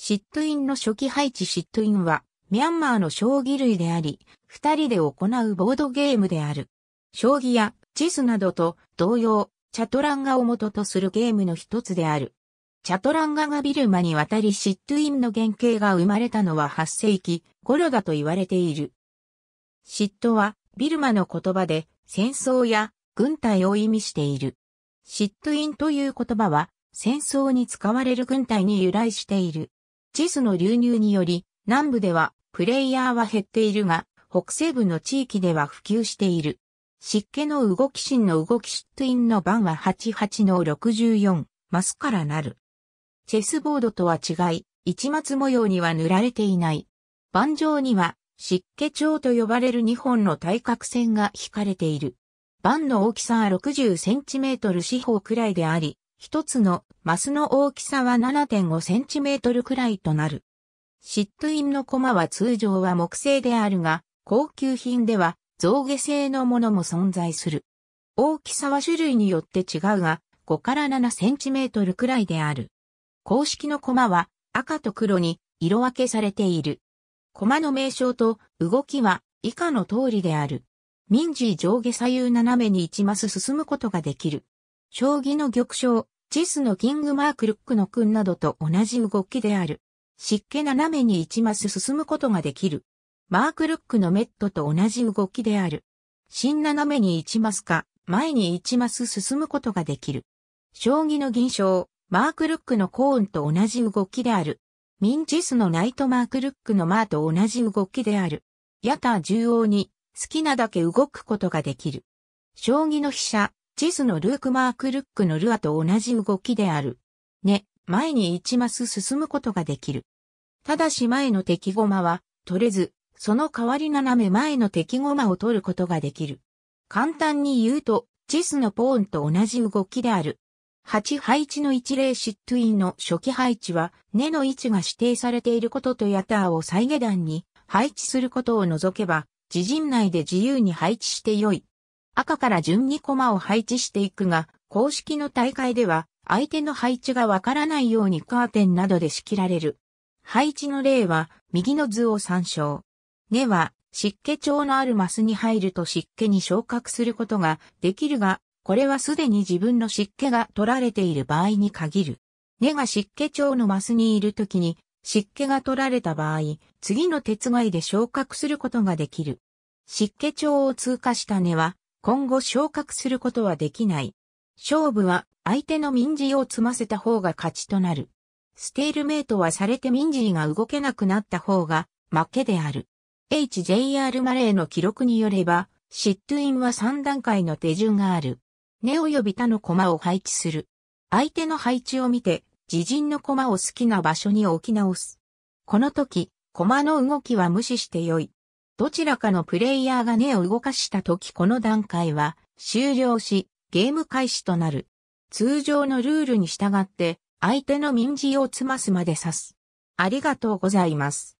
シットインの初期配置シットインは、ミャンマーの将棋類であり、二人で行うボードゲームである。将棋やチスなどと同様、チャトランガを元とするゲームの一つである。チャトランガがビルマに渡りシットインの原型が生まれたのは8世紀頃だと言われている。シットはビルマの言葉で戦争や軍隊を意味している。シットインという言葉は戦争に使われる軍隊に由来している。地図の流入により、南部ではプレイヤーは減っているが、北西部の地域では普及している。湿気の動き心の動きシットインの番は88の64、マスからなる。チェスボードとは違い、一末模様には塗られていない。盤上には湿気帳と呼ばれる2本の対角線が引かれている。盤の大きさは60センチメートル四方くらいであり、一つのマスの大きさは 7.5cm くらいとなる。シットインのコマは通常は木製であるが、高級品では象牙製のものも存在する。大きさは種類によって違うが、5から7センチメートルくらいである。公式のコマは赤と黒に色分けされている。コマの名称と動きは以下の通りである。民事上下左右斜めに1マス進むことができる。将棋の玉将、チェスのキングマークルックの君などと同じ動きである。湿気斜めに1マス進むことができる。マークルックのメットと同じ動きである。新斜めに1マスか、前に1マス進むことができる。将棋の銀賞、マークルックのコーンと同じ動きである。ミンチスのナイトマークルックのマーと同じ動きである。ヤター中央に好きなだけ動くことができる。将棋の飛車、地図のルークマークルックのルアと同じ動きである。ね、前に1マス進むことができる。ただし前の敵駒は取れず、その代わり斜め前の敵駒を取ることができる。簡単に言うと、チスのポーンと同じ動きである。8配置の一例シットインの初期配置は、根の位置が指定されていることとヤターを再下段に配置することを除けば、自陣内で自由に配置して良い。赤から順に駒を配置していくが、公式の大会では、相手の配置がわからないようにカーテンなどで仕切られる。配置の例は、右の図を参照。根は、湿気帳のあるマスに入ると湿気に昇格することができるが、これはすでに自分の湿気が取られている場合に限る。根が湿気帳のマスにいるときに、湿気が取られた場合、次の鉄いで昇格することができる。湿気帳を通過した根は、今後昇格することはできない。勝負は相手の民事を積ませた方が勝ちとなる。ステールメイトはされて民事が動けなくなった方が負けである。HJR マレーの記録によれば、シットインは3段階の手順がある。根及び他の駒を配置する。相手の配置を見て、自陣の駒を好きな場所に置き直す。この時、駒の動きは無視してよい。どちらかのプレイヤーが根を動かした時この段階は終了し、ゲーム開始となる。通常のルールに従って、相手の民事を詰ますまで指す。ありがとうございます。